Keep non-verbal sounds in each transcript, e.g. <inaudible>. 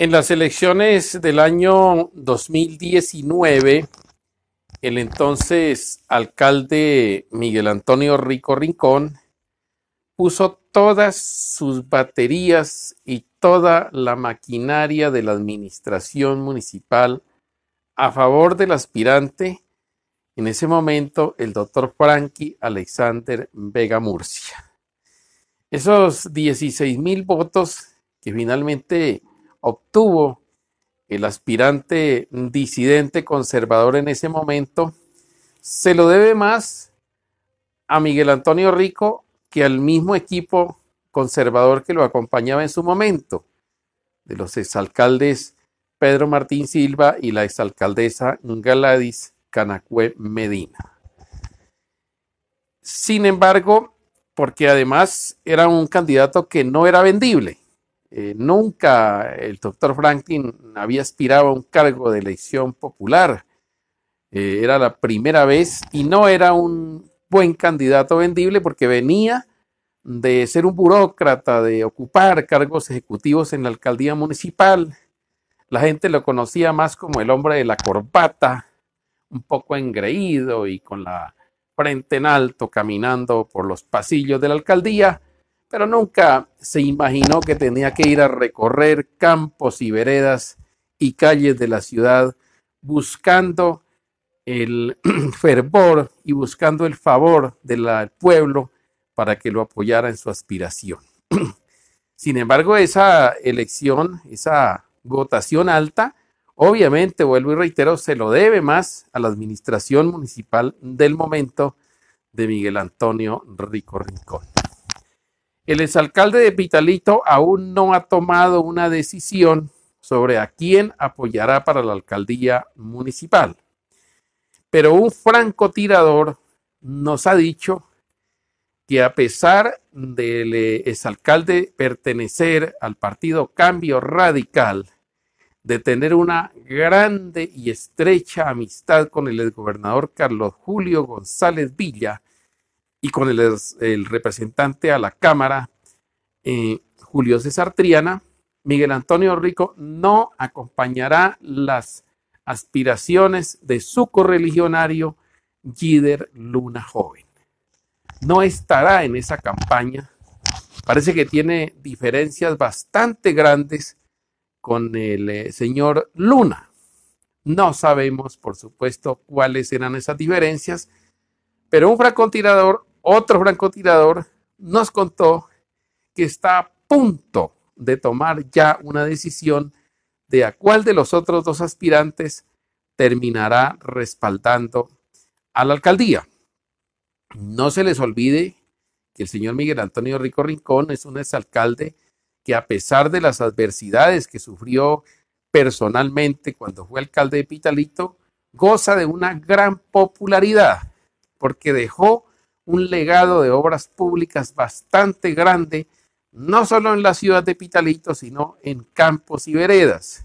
En las elecciones del año 2019, el entonces alcalde Miguel Antonio Rico Rincón puso todas sus baterías y toda la maquinaria de la administración municipal a favor del aspirante, en ese momento el doctor Frankie Alexander Vega Murcia. Esos 16 mil votos que finalmente obtuvo el aspirante disidente conservador en ese momento, se lo debe más a Miguel Antonio Rico que al mismo equipo conservador que lo acompañaba en su momento, de los exalcaldes Pedro Martín Silva y la exalcaldesa Galadis Canacue Medina. Sin embargo, porque además era un candidato que no era vendible, eh, nunca el doctor Franklin había aspirado a un cargo de elección popular. Eh, era la primera vez y no era un buen candidato vendible porque venía de ser un burócrata, de ocupar cargos ejecutivos en la alcaldía municipal. La gente lo conocía más como el hombre de la corbata, un poco engreído y con la frente en alto caminando por los pasillos de la alcaldía pero nunca se imaginó que tenía que ir a recorrer campos y veredas y calles de la ciudad buscando el <clears throat> fervor y buscando el favor del pueblo para que lo apoyara en su aspiración. <clears throat> Sin embargo, esa elección, esa votación alta, obviamente, vuelvo y reitero, se lo debe más a la administración municipal del momento de Miguel Antonio Rico Rincón. El exalcalde de Vitalito aún no ha tomado una decisión sobre a quién apoyará para la alcaldía municipal. Pero un francotirador nos ha dicho que a pesar del eh, exalcalde pertenecer al partido Cambio Radical, de tener una grande y estrecha amistad con el exgobernador Carlos Julio González Villa, y con el, representante a la Cámara, eh, Julio César Triana, Miguel Antonio Rico no acompañará las aspiraciones de su correligionario Gider Luna Joven. No estará en esa campaña. Parece que tiene diferencias bastante grandes con el eh, señor Luna. No sabemos, por supuesto, cuáles serán esas diferencias, pero un francotirador otro francotirador nos contó que está a punto de tomar ya una decisión de a cuál de los otros dos aspirantes terminará respaldando a la alcaldía. No se les olvide que el señor Miguel Antonio Rico Rincón es un exalcalde que a pesar de las adversidades que sufrió personalmente cuando fue alcalde de Pitalito, goza de una gran popularidad porque dejó un legado de obras públicas bastante grande, no solo en la ciudad de Pitalito, sino en campos y veredas.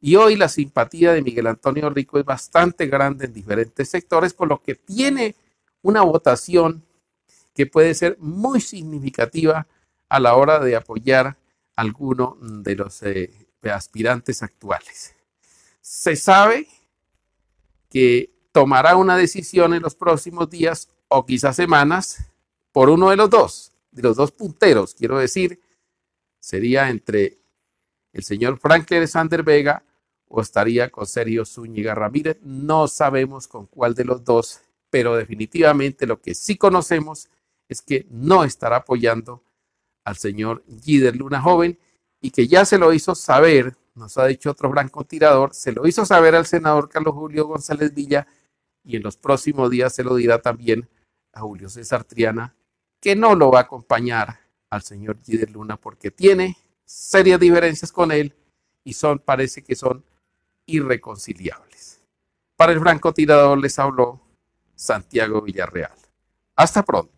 Y hoy la simpatía de Miguel Antonio Rico es bastante grande en diferentes sectores, por lo que tiene una votación que puede ser muy significativa a la hora de apoyar alguno de los eh, aspirantes actuales. Se sabe que tomará una decisión en los próximos días o quizás semanas por uno de los dos, de los dos punteros, quiero decir, sería entre el señor Franklin Sander Vega o estaría con Sergio Zúñiga Ramírez. No sabemos con cuál de los dos, pero definitivamente lo que sí conocemos es que no estará apoyando al señor Guider Luna Joven y que ya se lo hizo saber, nos ha dicho otro blanco tirador, se lo hizo saber al senador Carlos Julio González Villa y en los próximos días se lo dirá también a Julio César Triana, que no lo va a acompañar al señor Gider Luna porque tiene serias diferencias con él y son, parece que son irreconciliables. Para el francotirador les habló Santiago Villarreal. Hasta pronto.